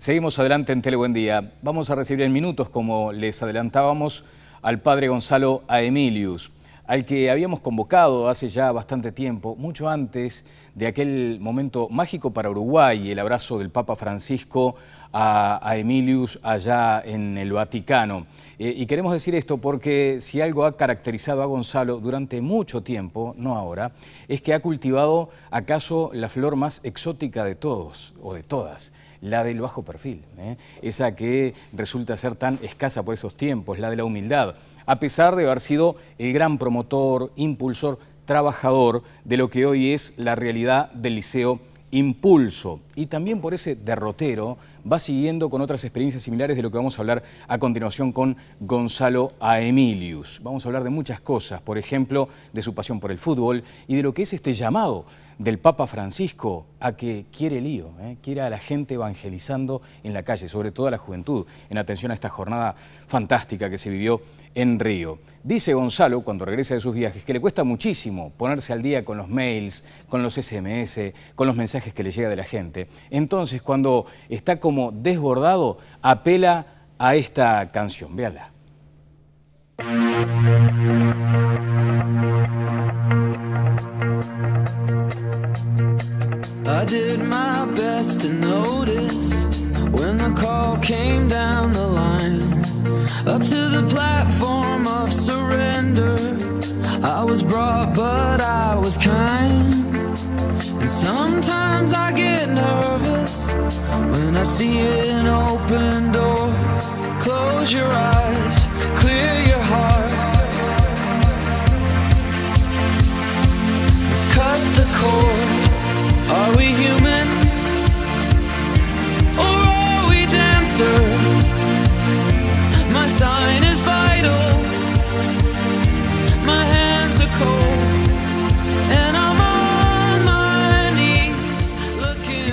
Seguimos adelante en Tele Día. Vamos a recibir en minutos, como les adelantábamos, al padre Gonzalo Aemilius, al que habíamos convocado hace ya bastante tiempo, mucho antes de aquel momento mágico para Uruguay, el abrazo del Papa Francisco a, Emilius allá en el Vaticano. Eh, y queremos decir esto porque si algo ha caracterizado a Gonzalo durante mucho tiempo, no ahora, es que ha cultivado acaso la flor más exótica de todos o de todas, la del bajo perfil, ¿eh? esa que resulta ser tan escasa por esos tiempos, la de la humildad, a pesar de haber sido el gran promotor, impulsor, trabajador de lo que hoy es la realidad del liceo impulso y también por ese derrotero va siguiendo con otras experiencias similares de lo que vamos a hablar a continuación con Gonzalo Aemilius. Vamos a hablar de muchas cosas, por ejemplo, de su pasión por el fútbol y de lo que es este llamado del Papa Francisco a que quiere lío, ¿eh? quiere a la gente evangelizando en la calle, sobre todo a la juventud, en atención a esta jornada fantástica que se vivió en Río. Dice Gonzalo, cuando regresa de sus viajes, que le cuesta muchísimo ponerse al día con los mails, con los SMS, con los mensajes que le llega de la gente. Entonces, cuando está como desbordado, apela a esta canción. Véala. I did my best to notice when the call came down the line. Up to the platform of surrender, I was brought, but I was kind. And sometimes I get nervous when I see an open door. Close your eyes, clear your Are we dancer? vital. hands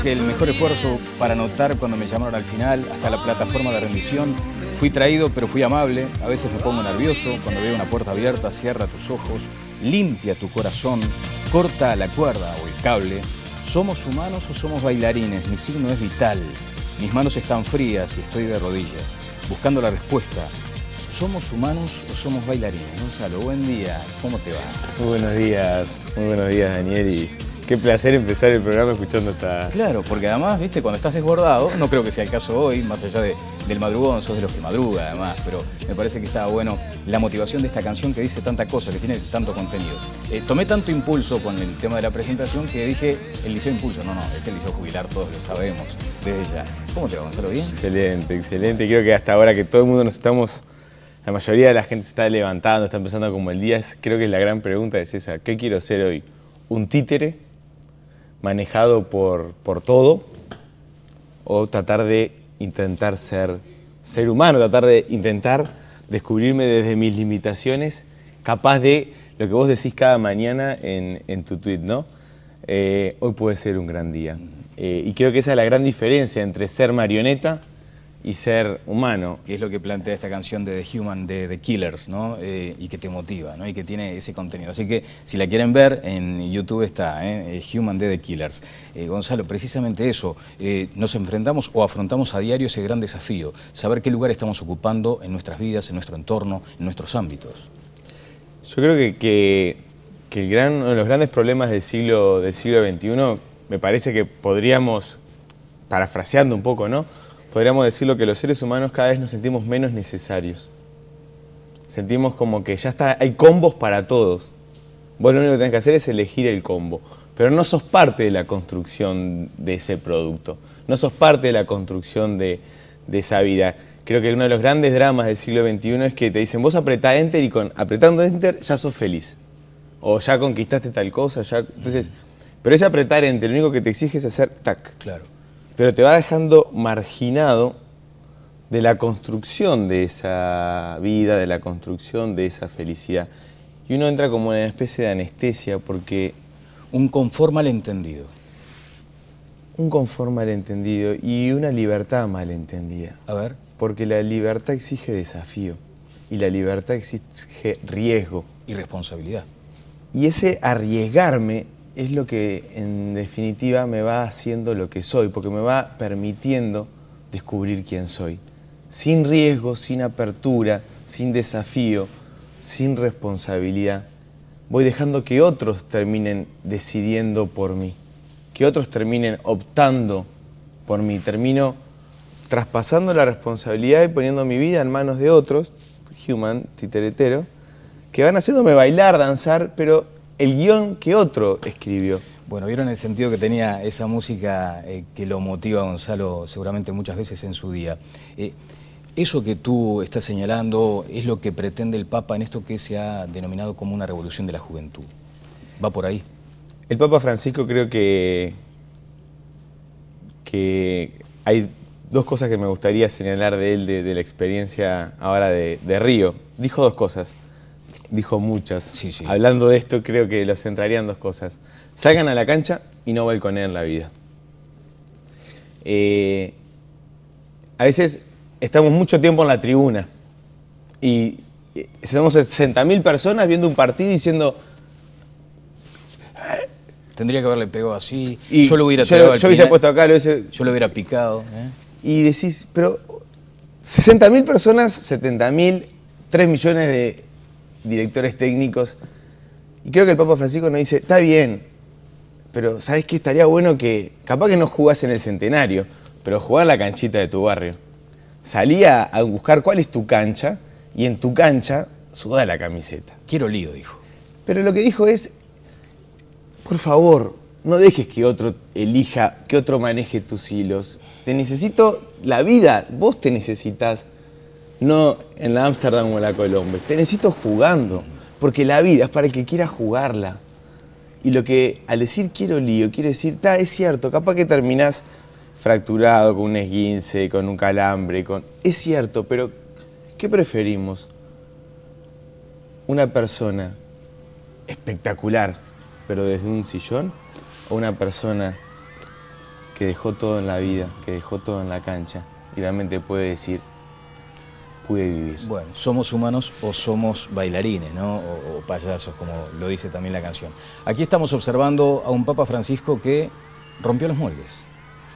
el mejor esfuerzo para notar cuando me llamaron al final, hasta la plataforma de rendición. Fui traído, pero fui amable. A veces me pongo nervioso. Cuando veo una puerta abierta, cierra tus ojos, limpia tu corazón, corta la cuerda o el cable ¿Somos humanos o somos bailarines? Mi signo es vital. Mis manos están frías y estoy de rodillas, buscando la respuesta. ¿Somos humanos o somos bailarines? Gonzalo, buen día. ¿Cómo te va? Muy buenos días. Muy buenos días, Daniel. Qué placer empezar el programa escuchando esta... Claro, porque además, viste, cuando estás desbordado, no creo que sea el caso hoy, más allá de, del madrugón, sos de los que madruga además, pero me parece que está bueno la motivación de esta canción que dice tanta cosa, que tiene tanto contenido. Eh, tomé tanto impulso con el tema de la presentación que dije, el Liceo Impulso, no, no, es el Liceo Jubilar, todos lo sabemos desde ya. ¿Cómo te va, Gonzalo? ¿Bien? Excelente, excelente. Creo que hasta ahora que todo el mundo nos estamos la mayoría de la gente se está levantando, está empezando como el día. creo que es la gran pregunta de César. ¿Qué quiero ser hoy? ¿Un títere manejado por, todo o tratar de intentar ser ser humano, tratar de intentar descubrirme desde mis limitaciones, capaz de lo que vos decís cada mañana en, tu tweet, ¿no? Eh, hoy puede ser un gran día. Eh, y creo que esa es la gran diferencia entre ser marioneta y ser humano. Que es lo que plantea esta canción de The Human, de The Killers, ¿no? Eh, y que te motiva, ¿no? Y que tiene ese contenido. Así que si la quieren ver, en YouTube está, ¿eh? eh Human de The Killers. Eh, Gonzalo, precisamente eso, nos enfrentamos o afrontamos a diario ese gran desafío, saber qué lugar estamos ocupando en nuestras vidas, en nuestro entorno, en nuestros ámbitos. Yo creo que, que, el gran, uno de los grandes problemas del siglo, del siglo XXI, me parece que podríamos, parafraseando un poco, ¿no? podríamos decirlo que los seres humanos cada vez nos sentimos menos necesarios. Sentimos como que ya está, hay combos para todos. Vos lo único que tenés que hacer es elegir el combo. Pero no sos parte de la construcción de ese producto. No sos parte de la construcción de, esa vida. Creo que uno de los grandes dramas del siglo XXI es que te dicen, vos apretá Enter y con apretando Enter ya sos feliz. O ya conquistaste tal cosa, ya... Entonces, pero ese apretar Enter, lo único que te exige es hacer tac. Claro pero te va dejando marginado de la construcción de esa vida, de la construcción de esa felicidad. Y uno entra como en una especie de anestesia porque... Un conforme al entendido. Un conforme al entendido y una libertad malentendida. A ver. Porque la libertad exige desafío y la libertad exige riesgo. Y responsabilidad. Y ese arriesgarme es lo que en definitiva me va haciendo lo que soy, porque me va permitiendo descubrir quién soy. Sin riesgo, sin apertura, sin desafío, sin responsabilidad, voy dejando que otros terminen decidiendo por mí, que otros terminen optando por mí. Termino traspasando la responsabilidad y poniendo mi vida en manos de otros, human, titeretero, que van haciéndome bailar, danzar, pero el guión que otro escribió. Bueno, vieron el sentido que tenía esa música eh, que lo motiva a Gonzalo seguramente muchas veces en su día. Eh, eso que tú estás señalando es lo que pretende el Papa en esto que se ha denominado como una revolución de la juventud. ¿Va por ahí? El Papa Francisco creo que, hay dos cosas que me gustaría señalar de él, de, la experiencia ahora de Río. Dijo dos cosas dijo muchas. Sí, sí. Hablando de esto, creo que los centrarían dos cosas. Salgan a la cancha y no balconeen la vida. Eh, a veces estamos mucho tiempo en la tribuna y eh, somos 60.000 personas viendo un partido diciendo... Tendría que haberle pegado así, yo lo hubiera Yo puesto acá, lo Yo lo hubiera picado. ¿eh? Y decís, pero 60.000 personas, 70.000, 3 millones de directores técnicos. Y creo que el Papa Francisco nos dice, está bien, pero ¿sabes qué? Estaría bueno que, capaz que no jugás en el centenario, pero jugá en la canchita de tu barrio. Salía a buscar cuál es tu cancha y en tu cancha sudá la camiseta. Quiero lío, dijo. Pero lo que dijo es, por favor, no dejes que otro elija, que otro maneje tus hilos. Te necesito la vida, vos te necesitas no en la Amsterdam o en la Colombia. Te necesito jugando, porque la vida es para el que quiera jugarla. Y lo que al decir quiero lío, quiere decir, está, es cierto, capaz que terminás fracturado con un esguince, con un calambre, con... Es cierto, pero ¿qué preferimos? Una persona espectacular, pero desde un sillón, o una persona que dejó todo en la vida, que dejó todo en la cancha y realmente puede decir, bueno, somos humanos o somos bailarines, ¿no? O, payasos, como lo dice también la canción. Aquí estamos observando a un Papa Francisco que rompió los moldes.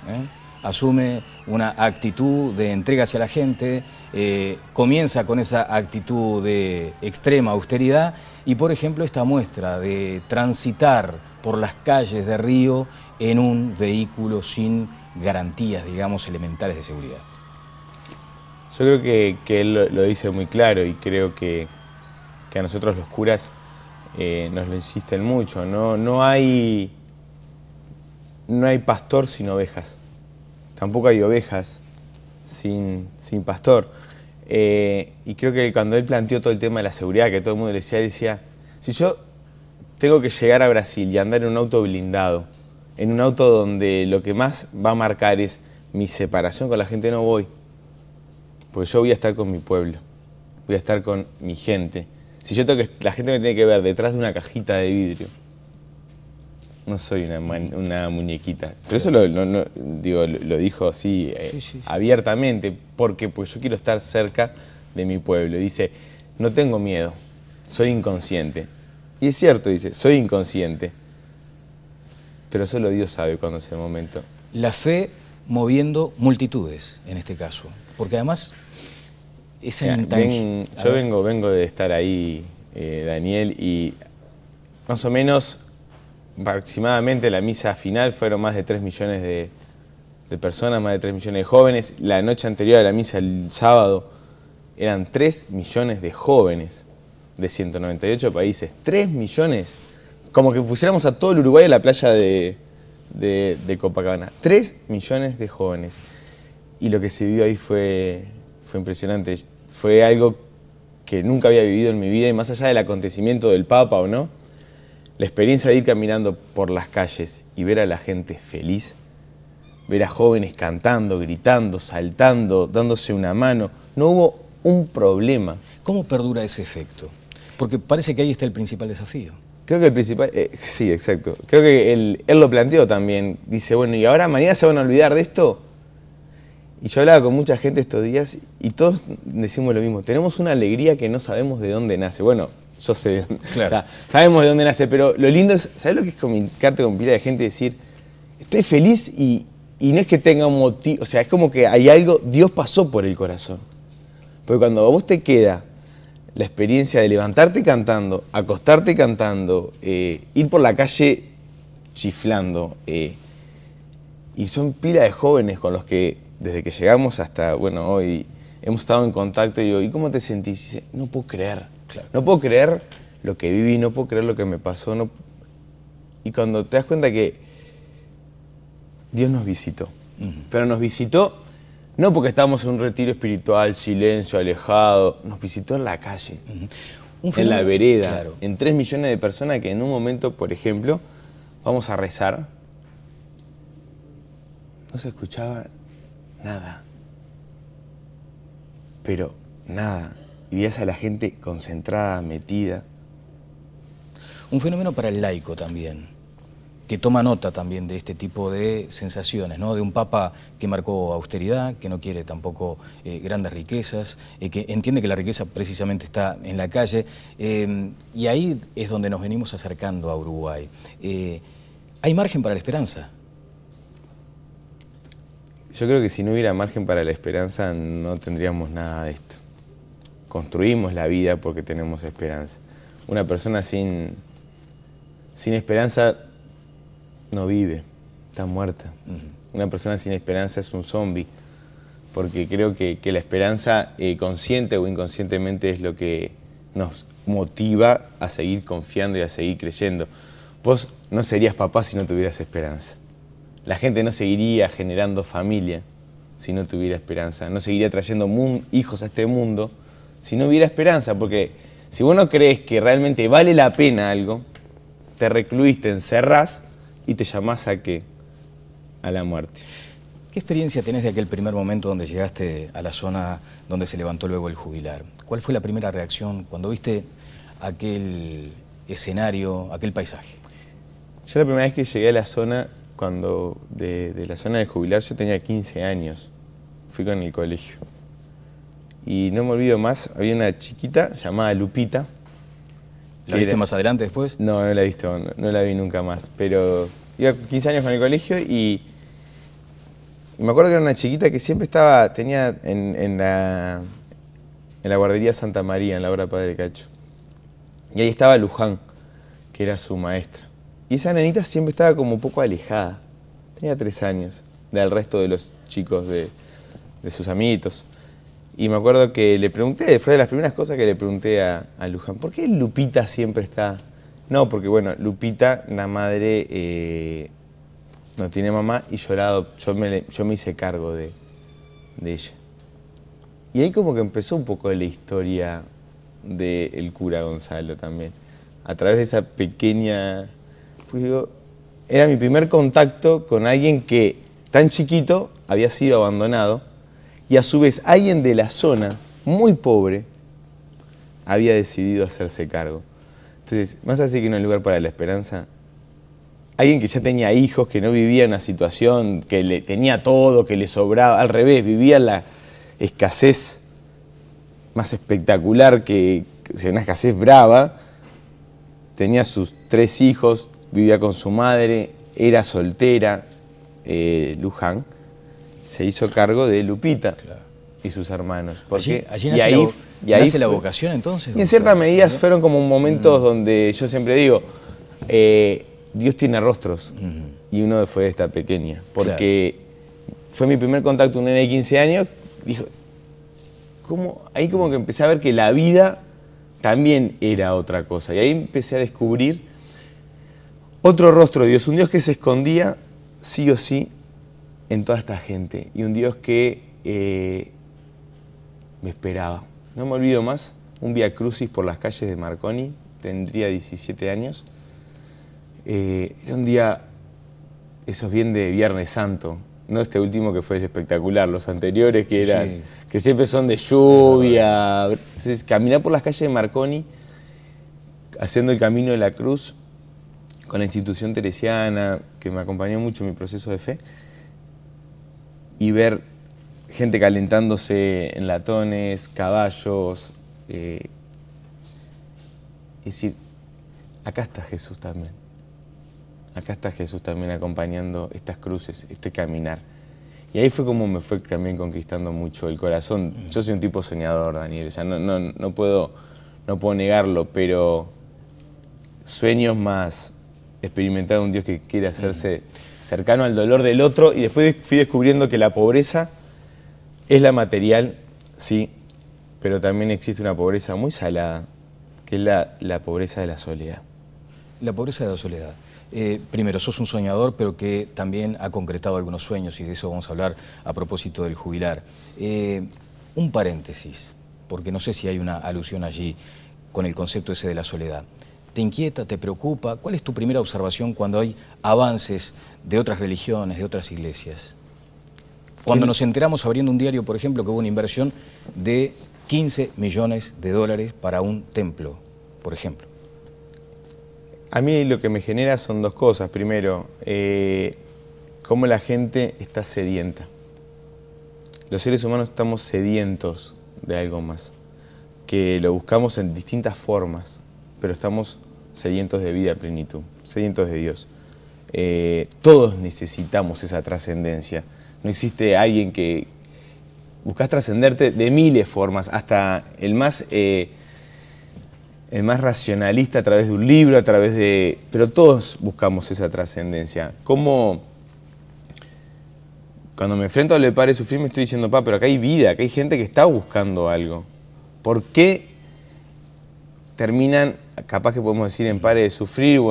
¿eh? Asume una actitud de entrega hacia la gente, eh, comienza con esa actitud de extrema austeridad y, por ejemplo, esta muestra de transitar por las calles de Río en un vehículo sin garantías, digamos, elementales de seguridad. Yo creo que, él lo, dice muy claro y creo que, a nosotros los curas eh, nos lo insisten mucho. No, no, hay, no hay pastor sin ovejas. Tampoco hay ovejas sin, sin pastor. Eh, y creo que cuando él planteó todo el tema de la seguridad, que todo el mundo le decía, decía, si yo tengo que llegar a Brasil y andar en un auto blindado, en un auto donde lo que más va a marcar es mi separación con la gente, no voy. Porque yo voy a estar con mi pueblo, voy a estar con mi gente. Si yo tengo que, la gente me tiene que ver detrás de una cajita de vidrio. No soy una, muñequita. Pero eso lo, lo, dijo así eh, abiertamente, porque pues yo quiero estar cerca de mi pueblo. Dice, no tengo miedo, soy inconsciente. Y es cierto, dice, soy inconsciente. Pero solo Dios sabe cuándo es el momento. La fe moviendo multitudes, en este caso. Porque además yo vengo, vengo de estar ahí, eh, Daniel, y más o menos aproximadamente la misa final fueron más de 3 millones de, personas, más de 3 millones de jóvenes. La noche anterior a la misa, el sábado, eran 3 millones de jóvenes de 198 países. 3 millones. Como que pusiéramos a todo el Uruguay en la playa de, de, de Copacabana. 3 millones de jóvenes. Y lo que se vio ahí fue fue impresionante. Fue algo que nunca había vivido en mi vida y más allá del acontecimiento del Papa o no, la experiencia de ir caminando por las calles y ver a la gente feliz, ver a jóvenes cantando, gritando, saltando, dándose una mano, no hubo un problema. ¿Cómo perdura ese efecto? Porque parece que ahí está el principal desafío. Creo que el principal, eh, sí, exacto. Creo que él lo planteó también. Dice, bueno, y ahora mañana se van a olvidar de esto y yo hablaba con mucha gente estos días y todos decimos lo mismo. Tenemos una alegría que no sabemos de dónde nace. Bueno, yo sé. O sea, sabemos de dónde nace, pero lo lindo es, ¿sabes lo que es comunicarte con pila de gente y decir, estoy feliz y, no es que tenga un motivo. O sea, es como que hay algo, Dios pasó por el corazón. Porque cuando a vos te queda la experiencia de levantarte cantando, acostarte cantando, eh, ir por la calle chiflando, eh, y son pila de jóvenes con los que desde que llegamos hasta, bueno, hoy hemos estado en contacto y yo, ¿y cómo te sentís? dice, no puedo creer, no puedo creer lo que viví, no puedo creer lo que me pasó. Y cuando te das cuenta que Dios nos visitó, pero nos visitó no porque estábamos en un retiro espiritual, silencio, alejado, nos visitó en la calle, en la vereda, en tres millones de personas que en un momento, por ejemplo, vamos a rezar, no se escuchaba nada. Pero nada. Y ves a la gente concentrada, metida. Un fenómeno para el laico también, que toma nota también de este tipo de sensaciones, ¿no? De un papa que marcó austeridad, que no quiere tampoco eh, grandes riquezas, eh, que entiende que la riqueza precisamente está en la calle. Eh, y ahí es donde nos venimos acercando a Uruguay. ¿Hay margen para la esperanza? Yo creo que si no hubiera margen para la esperanza no tendríamos nada de esto. Construimos la vida porque tenemos esperanza. Una persona sin, sin esperanza no vive, está muerta. Una persona sin esperanza es un zombie, porque creo que, la esperanza eh, consciente o inconscientemente es lo que nos motiva a seguir confiando y a seguir creyendo. Vos no serías papá si no tuvieras esperanza. La gente no seguiría generando familia si no tuviera esperanza, no seguiría trayendo hijos a este mundo si no hubiera esperanza, porque si vos no crees que realmente vale la pena algo, te recluís, te encerrás y te llamás a qué? A la muerte. ¿Qué experiencia tenés de aquel primer momento donde llegaste a la zona donde se levantó luego el jubilar? ¿Cuál fue la primera reacción cuando viste aquel escenario, aquel paisaje? Yo la primera vez que llegué a la zona cuando de, la zona de jubilar yo tenía 15 años, fui con el colegio. Y no me olvido más, había una chiquita llamada Lupita. ¿La viste más adelante después? No, no la he visto, no, la vi nunca más. Pero iba 15 años con el colegio y, me acuerdo que era una chiquita que siempre estaba, tenía en, la, en la guardería Santa María, en la obra Padre Cacho. Y ahí estaba Luján, que era su maestra. Y esa nenita siempre estaba como un poco alejada. Tenía tres años del resto de los chicos de, sus amiguitos. Y me acuerdo que le pregunté, fue de las primeras cosas que le pregunté a, a Luján, ¿por qué Lupita siempre está...? No, porque bueno, Lupita, la madre, eh, no tiene mamá y llorado. yo, me, yo me hice cargo de, ella. Y ahí como que empezó un poco la historia del cura Gonzalo también, a través de esa pequeña era mi primer contacto con alguien que tan chiquito había sido abandonado y a su vez alguien de la zona, muy pobre, había decidido hacerse cargo. Entonces, más así que no hay lugar para la esperanza, alguien que ya tenía hijos, que no vivía una situación, que le tenía todo, que le sobraba, al revés, vivía la escasez más espectacular que, que una escasez brava, tenía sus tres hijos, vivía con su madre, era soltera, eh, Luján, se hizo cargo de Lupita y sus hermanos. allí, y ahí, la, vocación entonces. Y en cierta medida fueron como momentos mm. donde yo siempre digo, eh, Dios tiene rostros. Mm. Y uno fue esta pequeña. Porque fue mi primer contacto, un nene de 15 años, dijo, ¿cómo? ahí como que empecé a ver que la vida también era otra cosa. Y ahí empecé a descubrir otro rostro de Dios, un Dios que se escondía sí o sí en toda esta gente y un Dios que eh, me esperaba. No me olvido más, un Via Crucis por las calles de Marconi, tendría 17 años. Eh, era un día, eso es bien de Viernes Santo, no este último que fue espectacular, los anteriores que eran, que siempre son de lluvia. caminar por las calles de Marconi, haciendo el camino de la cruz, con la institución teresiana, que me acompañó mucho en mi proceso de fe, y ver gente calentándose en latones, caballos, y eh, es decir, acá está Jesús también. Acá está Jesús también acompañando estas cruces, este caminar. Y ahí fue como me fue también conquistando mucho el corazón. Yo soy un tipo soñador, Daniel, o sea, no, no, no, puedo, no puedo negarlo, pero sueños más experimentar un Dios que quiere mm. hacerse cercano al dolor del otro y después fui descubriendo que la pobreza es la material, sí, pero también existe una pobreza muy salada, que es la, pobreza de la soledad. La pobreza de la soledad. Eh, primero, sos un soñador, pero que también ha concretado algunos sueños y de eso vamos a hablar a propósito del jubilar. Eh, un paréntesis, porque no sé si hay una alusión allí con el concepto ese de la soledad. ¿Te inquieta? ¿Te preocupa? ¿Cuál es tu primera observación cuando hay avances de otras religiones, de otras iglesias? Cuando nos enteramos abriendo un diario, por ejemplo, que hubo una inversión de 15 millones de dólares para un templo, por ejemplo. A mí lo que me genera son dos cosas. Primero, eh, cómo la gente está sedienta. Los seres humanos estamos sedientos de algo más, que lo buscamos en distintas formas pero estamos sedientos de vida plenitud, sedientos de Dios. Eh, todos necesitamos esa trascendencia. No existe alguien que buscas trascenderte de miles formas, hasta el más, eh, el más racionalista a través de un libro, a través de... Pero todos buscamos esa trascendencia. ¿Cómo cuando me enfrento a le de sufrir me estoy diciendo, pa, pero acá hay vida, acá hay gente que está buscando algo. ¿Por qué terminan capaz que podemos decir en pare de sufrir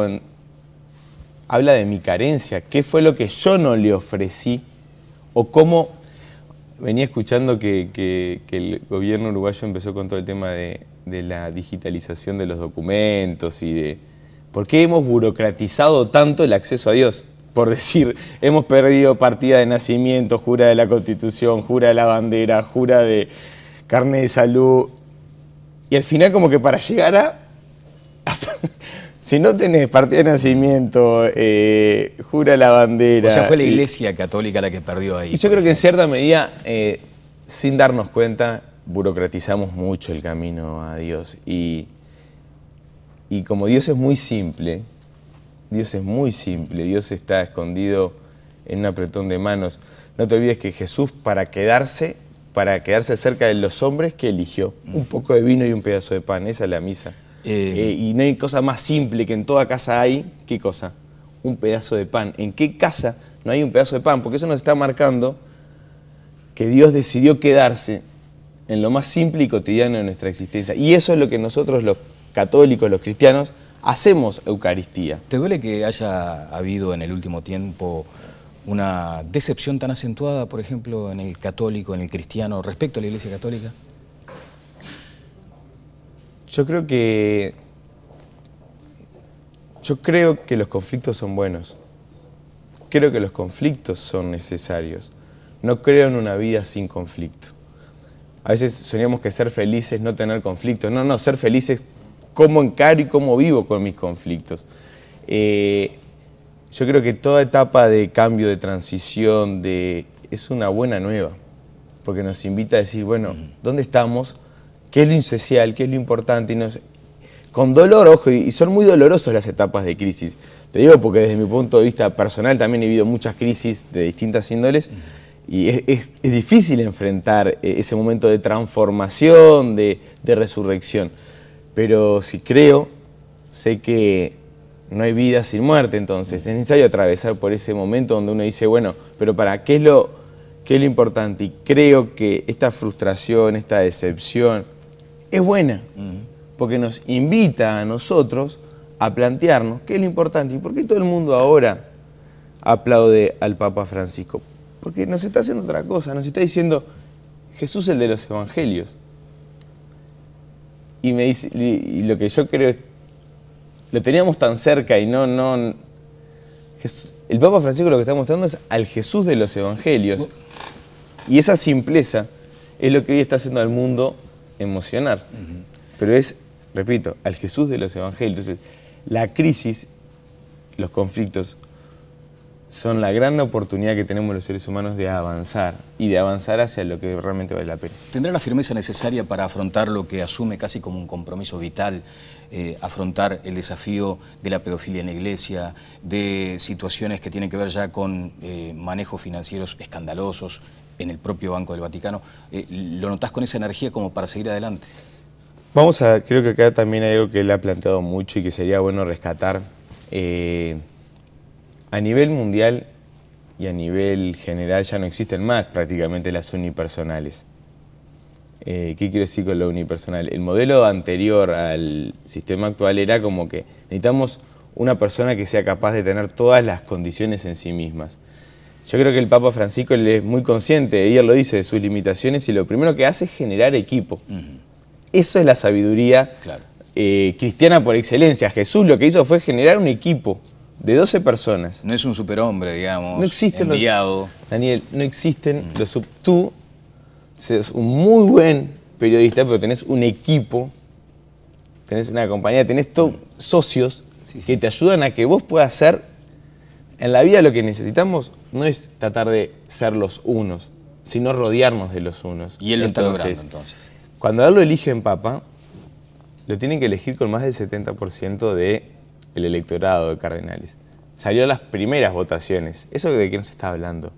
habla de mi carencia, qué fue lo que yo no le ofrecí o cómo venía escuchando que, el gobierno uruguayo empezó con todo el tema de, de, la digitalización de los documentos y de por qué hemos burocratizado tanto el acceso a Dios. Por decir, hemos perdido partida de nacimiento, jura de la constitución, jura de la bandera, jura de carne de salud. Y al final como que para llegar a si no tenés partida de nacimiento, eh, jura la bandera... O sea, fue la Iglesia Católica la que perdió ahí. yo creo que en cierta medida, eh, sin darnos cuenta, burocratizamos mucho el camino a Dios. Y, y como Dios es muy simple, Dios es muy simple, Dios está escondido en un apretón de manos. No te olvides que Jesús, para quedarse, para quedarse cerca de los hombres que eligió, un mm. poco de vino y un pedazo de pan, esa es la misa. Eh, eh, y no hay cosa más simple que en toda casa hay, ¿qué cosa? Un pedazo de pan. ¿En qué casa no hay un pedazo de pan? Porque eso nos está marcando que Dios decidió quedarse en lo más simple y cotidiano de nuestra existencia. Y eso es lo que nosotros los católicos, los cristianos, hacemos Eucaristía. ¿Te duele que haya habido en el último tiempo una decepción tan acentuada, por ejemplo, en el católico, en el cristiano, respecto a la Iglesia Católica? Yo creo que. Yo creo que los conflictos son buenos. Creo que los conflictos son necesarios. No creo en una vida sin conflicto. A veces soñamos que ser felices no tener conflictos. No, no, ser felices cómo encaro y cómo vivo con mis conflictos. Eh, yo creo que toda etapa de cambio, de transición, de, es una buena nueva, porque nos invita a decir, bueno, ¿dónde estamos? qué es lo esencial, qué es lo importante. Y no Con dolor, ojo, y son muy dolorosas las etapas de crisis. Te digo porque desde mi punto de vista personal también he vivido muchas crisis de distintas índoles y es, difícil enfrentar eh, ese momento de transformación, de, resurrección. Pero si creo, sé que no hay vida sin muerte, entonces es necesario atravesar por ese momento donde uno dice, bueno, pero ¿para qué es lo, qué es lo importante? Y creo que esta frustración, esta decepción, es buena, porque nos invita a nosotros a plantearnos qué es lo importante y por qué todo el mundo ahora aplaude al Papa Francisco. Porque nos está haciendo otra cosa, nos está diciendo Jesús el de los Evangelios. Y me lo que yo creo es, lo teníamos tan cerca y no, no. el Papa Francisco lo que está mostrando es al Jesús de los Evangelios. Y esa simpleza es lo que hoy está haciendo al mundo emocionar. Pero es, repito, al Jesús de los evangelios. Entonces, la crisis, los conflictos, son la gran oportunidad que tenemos los seres humanos de avanzar y de avanzar hacia lo que realmente vale la pena. ¿Tendrá la firmeza necesaria para afrontar lo que asume casi como un compromiso vital, eh, afrontar el desafío de la pedofilia en la iglesia, de situaciones que tienen que ver ya con eh, manejos financieros escandalosos, en el propio Banco del Vaticano. Eh, ¿Lo notás con esa energía como para seguir adelante? Vamos a, creo que acá también hay algo que él ha planteado mucho y que sería bueno rescatar. Eh, a nivel mundial y a nivel general ya no existen más prácticamente las unipersonales. Eh, ¿Qué quiero decir con lo unipersonal? El modelo anterior al sistema actual era como que necesitamos una persona que sea capaz de tener todas las condiciones en sí mismas. Yo creo que el Papa Francisco él es muy consciente, ella lo dice, de sus limitaciones y lo primero que hace es generar equipo. Eso es la sabiduría eh, cristiana por excelencia. Jesús lo que hizo fue generar un equipo de 12 personas. No es un superhombre, digamos. No existen enviado. Daniel, no existen los sub. Tú es un muy buen periodista, pero tenés un equipo, tenés una compañía, tenés socios que te ayudan a que vos puedas hacer en la vida lo que necesitamos no es tratar de ser los unos, sino rodearnos de los unos. Y él lo está logrando entonces. Cuando él lo elige en Papa, lo tienen que elegir con más del 70% del electorado de Cardenales. Salió a las primeras votaciones. ¿Eso de qué se está hablando?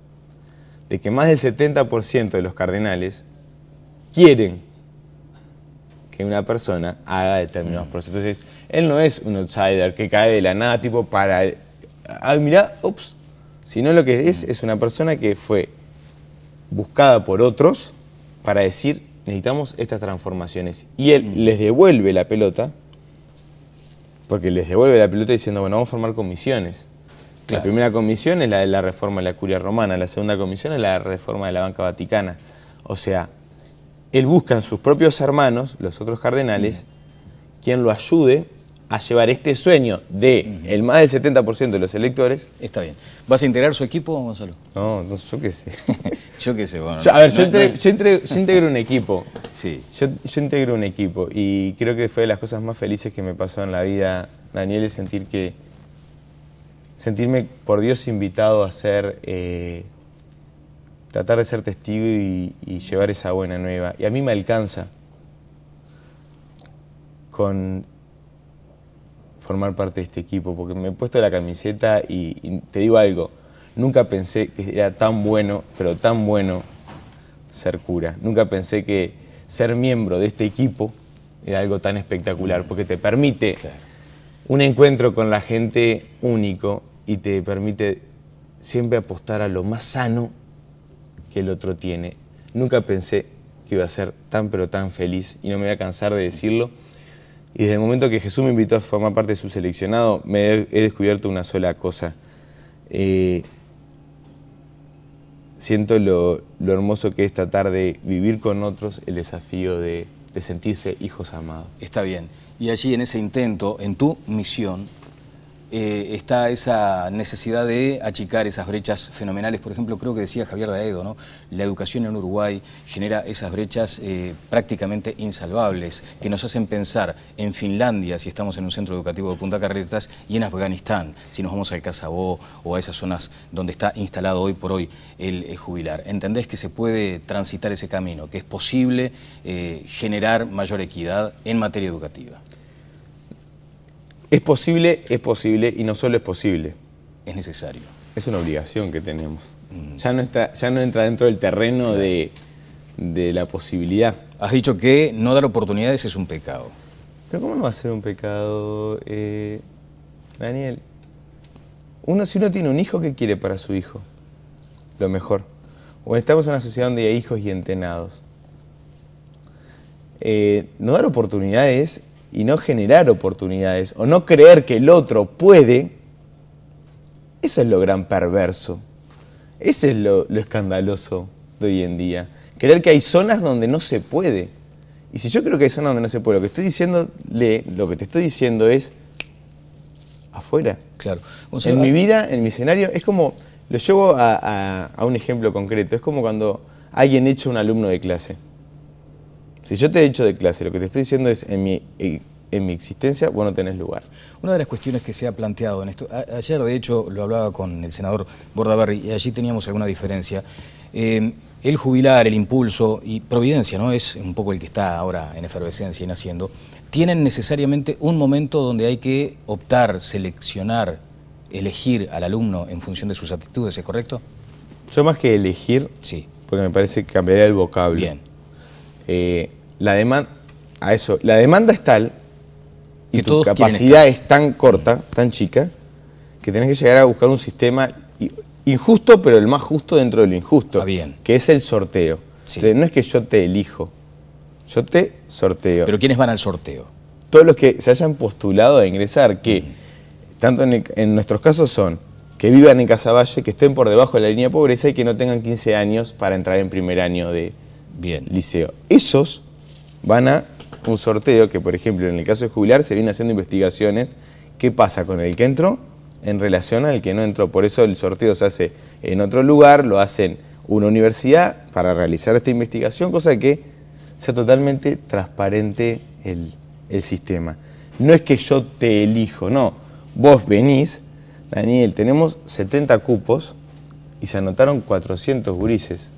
De que más del 70% de los cardenales quieren que una persona haga determinados mm. procesos. Entonces, él no es un outsider que cae de la nada, tipo para. Ah, mirá, ups, sino lo que es es una persona que fue buscada por otros para decir necesitamos estas transformaciones. Y él les devuelve la pelota, porque les devuelve la pelota diciendo, bueno, vamos a formar comisiones. La primera comisión es la de la reforma de la curia romana, la segunda comisión es la la reforma de la banca vaticana. O sea, él busca en sus propios hermanos, los otros cardenales, quien lo ayude a llevar este sueño de el más del 70% de los electores. Está bien. ¿Vas a integrar su equipo, Gonzalo? No, no yo qué sé. yo qué sé, bueno. a ver, yo, integro, un equipo. Sí. Yo, yo integro un equipo y creo que fue de las cosas más felices que me pasó en la vida, Daniel, es sentir que... sentirme, por Dios, invitado a ser... Eh, tratar de ser testigo y llevar esa buena nueva. Y a mí me alcanza con formar parte de este equipo, porque me he puesto la camiseta y, te digo algo, nunca pensé que era tan bueno, pero tan bueno ser cura. Nunca pensé que ser miembro de este equipo era algo tan espectacular, porque te permite un encuentro con la gente único y te permite siempre apostar a lo más sano que el otro tiene. Nunca pensé que iba a ser tan pero tan feliz y no me voy a cansar de decirlo y desde el momento que Jesús me invitó a formar parte de su seleccionado, me he, descubierto una sola cosa. Eh, siento lo, lo, hermoso que es tratar de vivir con otros el desafío de, de sentirse hijos amados. Está bien. Y allí en ese intento, en tu misión, eh, está esa necesidad de achicar esas brechas fenomenales. Por ejemplo, creo que decía Javier Daedo, ¿no? la educación en Uruguay genera esas brechas eh, prácticamente insalvables que nos hacen pensar en Finlandia, si estamos en un centro educativo de Punta Carretas, y en Afganistán, si nos vamos al Casabó o a esas zonas donde está instalado hoy por hoy el, eh, jubilar. ¿Entendés que se puede transitar ese camino, que es posible generar mayor equidad en materia educativa? Es posible, es posible, y no solo es posible. Es necesario. Es una obligación que tenemos. Mm. Ya, no entra dentro del terreno de, la posibilidad. Has dicho que no dar oportunidades es un pecado. Pero ¿cómo no va a ser un pecado, eh, Daniel? Uno, si uno tiene un hijo, ¿qué quiere para su hijo? Lo mejor. O estamos en una sociedad donde hay hijos y entenados. Eh, no dar oportunidades y no generar oportunidades o no creer que el otro puede, eso es lo gran perverso. Ese es lo, escandaloso de hoy en día. Creer que hay zonas donde no se puede. Y si yo creo que hay zonas donde no se puede, lo que estoy diciendo, lo que te estoy diciendo es afuera. Claro. en mi vida, en mi escenario, es como, lo llevo a, un ejemplo concreto, es como cuando alguien echa un alumno de clase. Si yo te he hecho de clase, lo que te estoy diciendo es en mi, eh, en mi existencia vos no tenés lugar. Una de las cuestiones que se ha planteado en esto, ayer de hecho lo hablaba con el senador Bordaberry y allí teníamos alguna diferencia. Eh, el jubilar, el impulso y Providencia, ¿no? Es un poco el que está ahora en efervescencia y naciendo. Tienen necesariamente un momento donde hay que optar, seleccionar, elegir al alumno en función de sus aptitudes, ¿es correcto? Yo más que elegir, sí. porque me parece que cambiaría el vocablo. Bien eh, la demanda, a eso, la demanda es tal y tu capacidad es tan corta, tan chica, que tenés que llegar a buscar un sistema injusto, pero el más justo dentro de lo injusto, ah, bien. que es el sorteo. no es que yo te elijo, yo te sorteo. ¿Pero quiénes van al sorteo? Todos los que se hayan postulado a ingresar, que mm. tanto en, en nuestros casos son que vivan en Casaballe, que estén por debajo de la línea de pobreza y que no tengan 15 años para entrar en primer año de, Bien. liceo. Esos van a un sorteo que, por ejemplo, en el caso de jubilar, se vienen haciendo investigaciones. ¿Qué pasa con el que entró en relación al que no entró? Por eso el sorteo se hace en otro lugar, lo hacen una universidad para realizar esta investigación, cosa que sea totalmente transparente el, el sistema. No es que yo te elijo, no. Vos venís, Daniel, tenemos 70 cupos y se anotaron 400 gurises.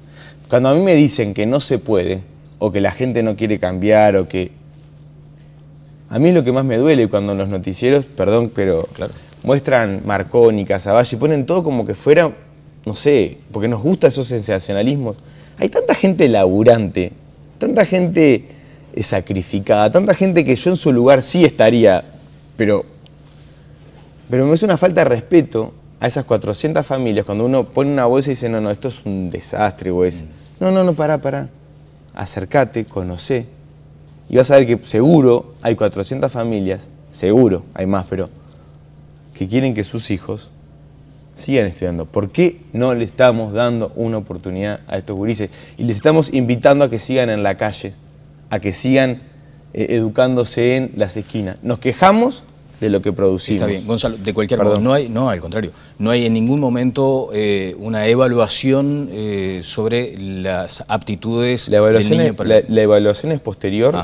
Cuando a mí me dicen que no se puede, o que la gente no quiere cambiar, o que... A mí es lo que más me duele cuando los noticieros, perdón, pero claro. muestran Marconi, y ponen todo como que fuera, no sé, porque nos gusta esos sensacionalismos. Hay tanta gente laburante, tanta gente eh, sacrificada, tanta gente que yo en su lugar sí estaría, pero, pero me es una falta de respeto a esas 400 familias cuando uno pone una bolsa y dice, no, no, esto es un desastre, o es... Mm. No, no, no, pará, pará. Acercate, conoce, Y vas a ver que seguro hay 400 familias, seguro, hay más, pero que quieren que sus hijos sigan estudiando. ¿Por qué no le estamos dando una oportunidad a estos gurises? Y les estamos invitando a que sigan en la calle, a que sigan eh, educándose en las esquinas. Nos quejamos de lo que producimos. Está bien, Gonzalo, de cualquier modo, no hay, no, al contrario, no hay en ningún momento eh, una evaluación eh, sobre las aptitudes la evaluación es, la, evaluación es posterior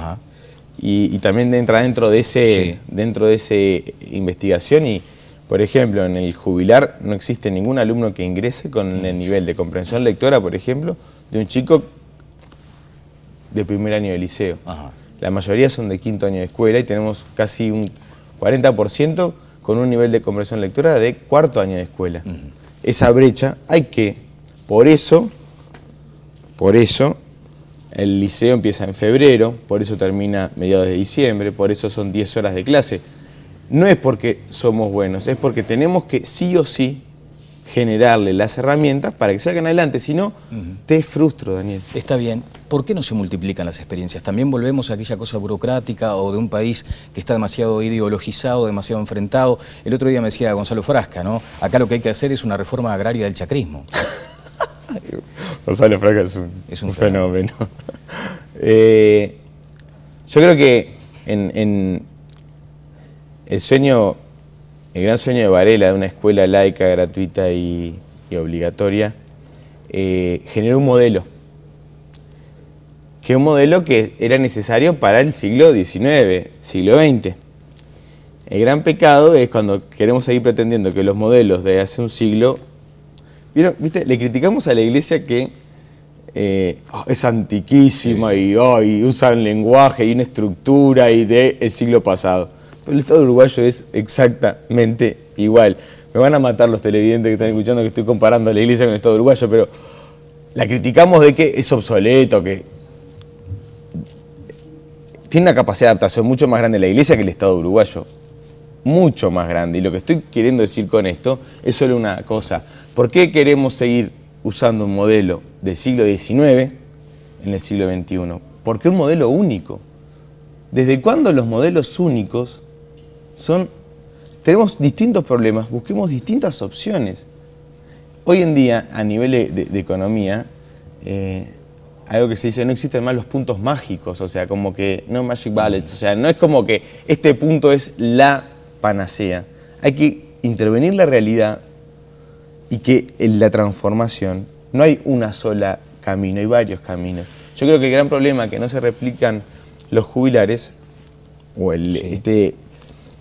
y, también entra dentro de ese, dentro de ese investigación y, por ejemplo, en el jubilar no existe ningún alumno que ingrese con mm. el nivel de comprensión lectora, por ejemplo, de un chico de primer año de liceo. La mayoría son de quinto año de escuela y tenemos casi un 40% con un nivel de conversión lectora de cuarto año de escuela. Esa brecha hay que, por eso, por eso el liceo empieza en febrero, por eso termina mediados de diciembre, por eso son 10 horas de clase. No es porque somos buenos, es porque tenemos que sí o sí generarle las herramientas para que salgan adelante, si no, te frustro, Daniel. Está bien. ¿Por qué no se multiplican las experiencias? También volvemos a aquella cosa burocrática o de un país que está demasiado ideologizado, demasiado enfrentado. El otro día me decía Gonzalo Frasca, ¿no? Acá lo que hay que hacer es una reforma agraria del chacrismo. Gonzalo Frasca es un, fenómeno. Eh, yo creo que en el sueño el gran sueño de Varela, de una escuela laica, gratuita y, obligatoria, eh, generó un modelo. Que un modelo que era necesario para el siglo XIX, siglo XX. El gran pecado es cuando queremos seguir pretendiendo que los modelos de hace un siglo. ¿Vieron? ¿Viste? Le criticamos a la iglesia que eh, oh, es antiquísima y hoy oh, un usan lenguaje y una estructura y de el siglo pasado. Pero el Estado uruguayo es exactamente igual. Me van a matar los televidentes que están escuchando que estoy comparando la iglesia con el Estado uruguayo, pero la criticamos de que es obsoleto, que tiene una capacidad de adaptación mucho más grande la iglesia que el Estado uruguayo. Mucho más grande. Y lo que estoy queriendo decir con esto es solo una cosa. ¿Por qué queremos seguir usando un modelo del siglo XIX en el siglo XXI? Porque es un modelo único. ¿Desde cuándo los modelos únicos son, tenemos distintos problemas, busquemos distintas opciones. Hoy en día, a nivel de, economía, eh, algo que se dice, no existen más los puntos mágicos, o sea, como que no magic bullets, o sea, no es como que este punto es la panacea. Hay que intervenir la realidad y que en la transformación no hay una sola camino, hay varios caminos. Yo creo que el gran problema que no se replican los jubilares o el, este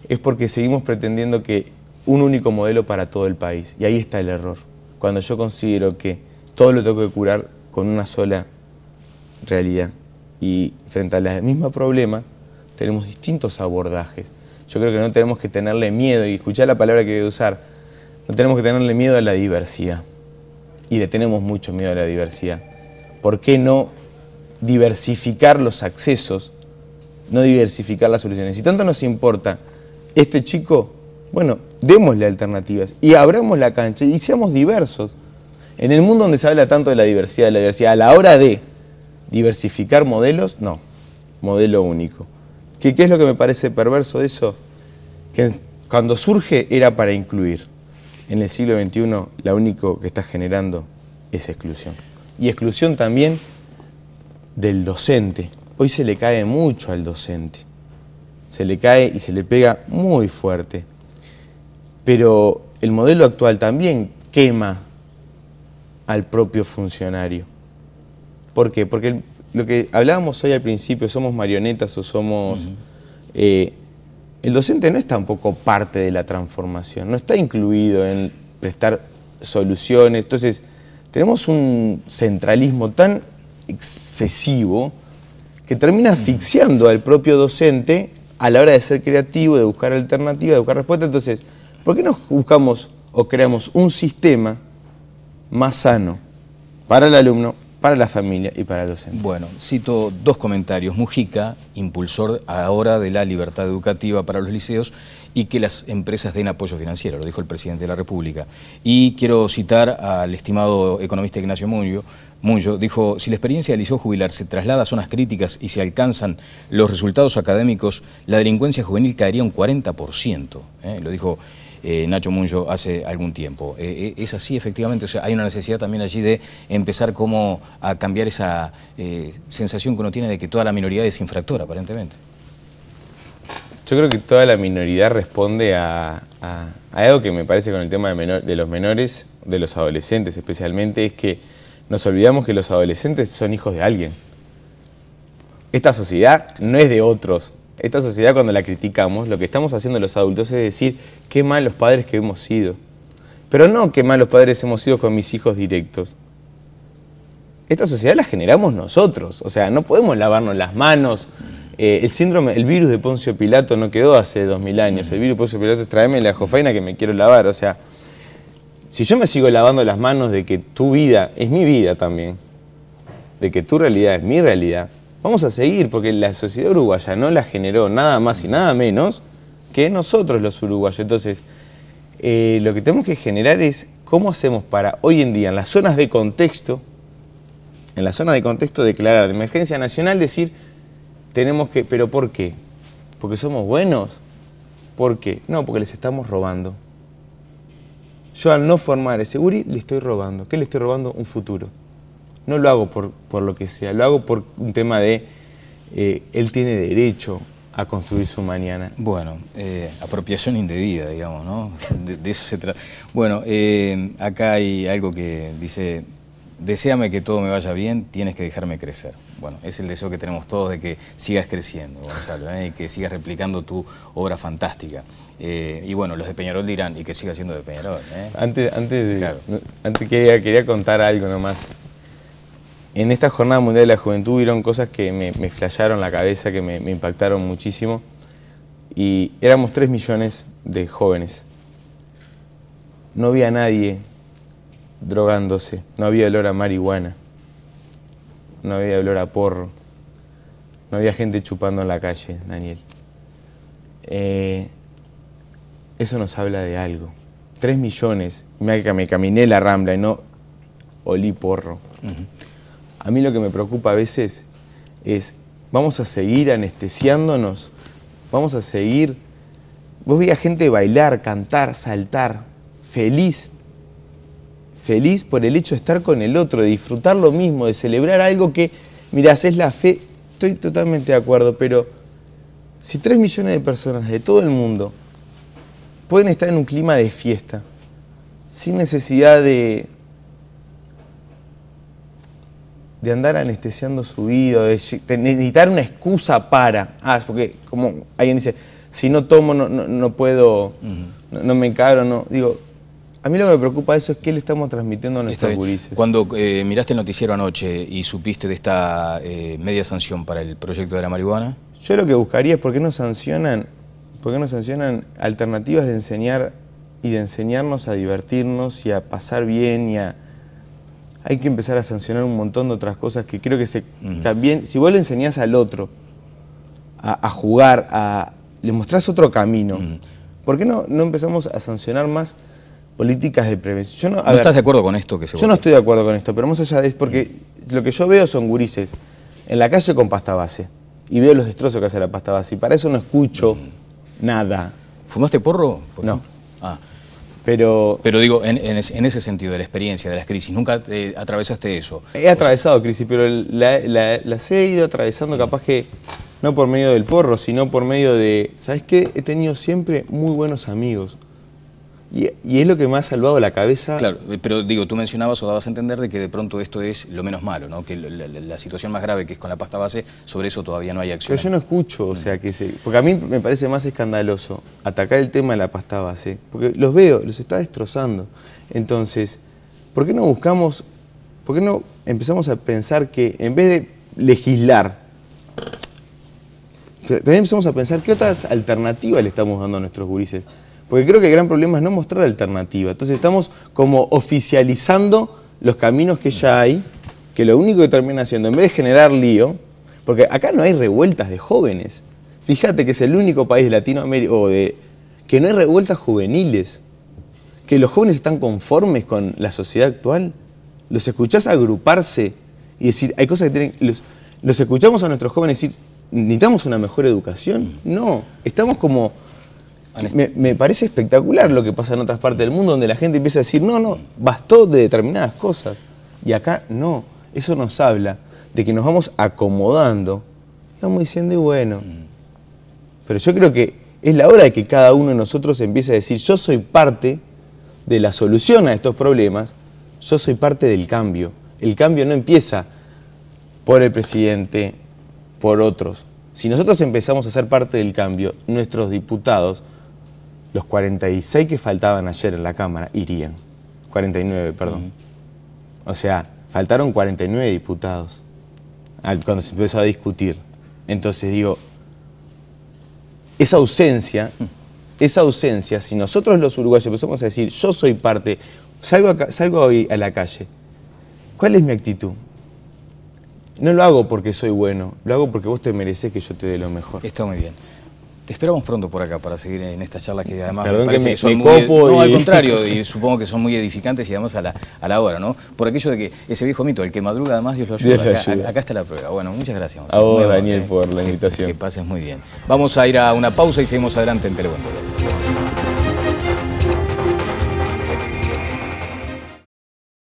es porque seguimos pretendiendo que un único modelo para todo el país. Y ahí está el error. Cuando yo considero que todo lo tengo que curar con una sola realidad. Y frente a mismo problema, tenemos distintos abordajes. Yo creo que no tenemos que tenerle miedo, y escuchá la palabra que voy a usar, no tenemos que tenerle miedo a la diversidad. Y le tenemos mucho miedo a la diversidad. ¿Por qué no diversificar los accesos, no diversificar las soluciones? Si tanto nos importa este chico, bueno, démosle alternativas y abramos la cancha y seamos diversos. En el mundo donde se habla tanto de la diversidad, la diversidad, a la hora de diversificar modelos, no, modelo único. ¿Qué, qué es lo que me parece perverso de eso? Que cuando surge era para incluir. En el siglo XXI lo único que está generando es exclusión. Y exclusión también del docente. Hoy se le cae mucho al docente se le cae y se le pega muy fuerte. Pero el modelo actual también quema al propio funcionario. ¿Por qué? Porque lo que hablábamos hoy al principio, somos marionetas o somos... Eh, el docente no es tampoco parte de la transformación, no está incluido en prestar soluciones. Entonces, tenemos un centralismo tan excesivo que termina asfixiando al propio docente a la hora de ser creativo, de buscar alternativas, de buscar respuestas. Entonces, ¿por qué no buscamos o creamos un sistema más sano para el alumno, para la familia y para el docente? Bueno, cito dos comentarios. Mujica, impulsor ahora de la libertad educativa para los liceos y que las empresas den apoyo financiero, lo dijo el presidente de la República. Y quiero citar al estimado economista Ignacio Muñoz, Munyo dijo, si la experiencia del Liceo Jubilar se traslada a zonas críticas y se alcanzan los resultados académicos, la delincuencia juvenil caería un 40%. ¿eh? Lo dijo eh, Nacho Munyo hace algún tiempo. Eh, es así, efectivamente, o sea, hay una necesidad también allí de empezar como a cambiar esa sensación que uno tiene de que toda la minoría es infractora, aparentemente. Yo creo que toda la minoridad responde a, algo que me parece con el tema de los menores, de los adolescentes especialmente, es que nos olvidamos que los adolescentes son hijos de alguien. Esta sociedad no es de otros. Esta sociedad cuando la criticamos, lo que estamos haciendo los adultos es decir, qué malos padres que hemos sido. Pero no qué malos padres hemos sido con mis hijos directos. Esta sociedad la generamos nosotros. O sea, no podemos lavarnos las manos. Eh, el síndrome, el virus de Poncio Pilato no quedó hace dos mil años. El virus de Poncio Pilato es la jofaina que me quiero lavar. O sea, si yo me sigo lavando las manos de que tu vida es mi vida también, de que tu realidad es mi realidad, vamos a seguir porque la sociedad uruguaya no la generó nada más y nada menos que nosotros los uruguayos. Entonces, eh, lo que tenemos que generar es cómo hacemos para hoy en día en las zonas de contexto, en la zona de contexto declarar de emergencia nacional, decir, tenemos que, pero ¿por qué? ¿Porque somos buenos? ¿Por qué? No, porque les estamos robando. Yo al no formar ese URI le estoy robando. ¿Qué le estoy robando? Un futuro. No lo hago por, lo que sea, lo hago por un tema de eh, él tiene derecho a construir su mañana. Bueno, eh, apropiación indebida, digamos, ¿no? De, eso se trata. Bueno, eh, acá hay algo que dice ...deseame que todo me vaya bien, tienes que dejarme crecer. Bueno, es el deseo que tenemos todos de que sigas creciendo, Gonzalo, ¿eh? y que sigas replicando tu obra fantástica. Eh, y bueno, los de Peñarol dirán, y que siga siendo de Peñarol. ¿eh? Antes, antes, de, antes quería, quería contar algo nomás. En esta Jornada Mundial de la Juventud hubieron cosas que me, me la cabeza, que me, impactaron muchísimo. Y éramos tres millones de jóvenes. No había nadie drogándose. No había olor a marihuana, no había olor a porro, no había gente chupando en la calle, Daniel. Eh, eso nos habla de algo. Tres millones, me caminé la rambla y no olí porro. A mí lo que me preocupa a veces es, vamos a seguir anestesiándonos, vamos a seguir... Vos veías gente bailar, cantar, saltar, feliz, feliz por el hecho de estar con el otro, de disfrutar lo mismo, de celebrar algo que, mirás, es la fe. Estoy totalmente de acuerdo, pero si 3 millones de personas de todo el mundo pueden estar en un clima de fiesta, sin necesidad de, de andar anestesiando su vida, de, necesitar una excusa para. Ah, porque como alguien dice, si no tomo no, puedo, no, me encaro, no. Digo, a mí lo que me preocupa eso es qué le estamos transmitiendo a nuestros gurises. Cuando eh, miraste el noticiero anoche y supiste de esta eh, media sanción para el proyecto de la marihuana... Yo lo que buscaría es por qué no sancionan, por no sancionan alternativas de enseñar y de enseñarnos a divertirnos y a pasar bien y a... Hay que empezar a sancionar un montón de otras cosas que creo que se, también... Si vos le enseñás al otro a, jugar, a, le mostrás otro camino, ¿por qué no, no empezamos a sancionar más políticas de prevención. no, estás de acuerdo con esto que Yo no estoy de acuerdo con esto, pero más allá de es porque lo que yo veo son gurises en la calle con pasta base y veo los destrozos que hace la pasta base y para eso no escucho mm. nada. ¿Fumaste porro? no. Ah. Pero, pero digo, en, ese sentido, de la experiencia, de las crisis, ¿nunca eh, atravesaste eso? He atravesado crisis, pero las he ido atravesando capaz que no por medio del porro, sino por medio de, ¿sabes qué? He tenido siempre muy buenos amigos. Y, es lo que me ha salvado la cabeza. Claro, pero digo, tú mencionabas o dabas a entender de que de pronto esto es lo menos malo, ¿no? Que la, situación más grave que es con la pasta base, sobre eso todavía no hay acción. yo no escucho, o mm. sea, que se, porque a mí me parece más escandaloso atacar el tema de la pasta base, porque los veo, los está destrozando. Entonces, ¿por qué no buscamos, por qué no empezamos a pensar que en vez de legislar, también empezamos a pensar qué otras alternativas le estamos dando a nuestros gurises? Porque creo que el gran problema es no mostrar alternativa. Entonces estamos como oficializando los caminos que ya hay, que lo único que termina haciendo, en vez de generar lío, porque acá no hay revueltas de jóvenes. Fíjate que es el único país de Latinoamérica o de, que no hay revueltas juveniles, que los jóvenes están conformes con la sociedad actual. Los escuchás agruparse y decir, hay cosas que tienen... los escuchamos a nuestros jóvenes decir, necesitamos una mejor educación. No, estamos como me, parece espectacular lo que pasa en otras partes del mundo donde la gente empieza a decir, no, no, bastó de determinadas cosas. Y acá no. Eso nos habla de que nos vamos acomodando. Estamos diciendo, y bueno. Mm. Pero yo creo que es la hora de que cada uno de nosotros empiece a decir, yo soy parte de la solución a estos problemas, yo soy parte del cambio. El cambio no empieza por el presidente, por otros. Si nosotros empezamos a ser parte del cambio, nuestros diputados, los 46 que faltaban ayer en la Cámara irían. 49, perdón. O sea, faltaron 49 diputados cuando se empezó a discutir. Entonces digo, esa ausencia, mm. esa ausencia, si nosotros los uruguayos empezamos a decir, yo soy parte, salgo, salgo hoy a la calle, ¿cuál es mi actitud? No lo hago porque soy bueno, lo hago porque vos te mereces que yo te dé lo mejor. Está muy bien. Te esperamos pronto por acá para seguir en estas charlas que además parece que, son muy... No, al contrario, y supongo que son muy edificantes y además a la, a la hora, ¿no? Por aquello de que ese viejo mito, el que madruga además Dios lo ayuda. acá, está la prueba. Bueno, muchas gracias. A vos, Daniel, ¿eh? por la invitación. Que, pases muy bien. Vamos a ir a una pausa y seguimos adelante en Telemundo.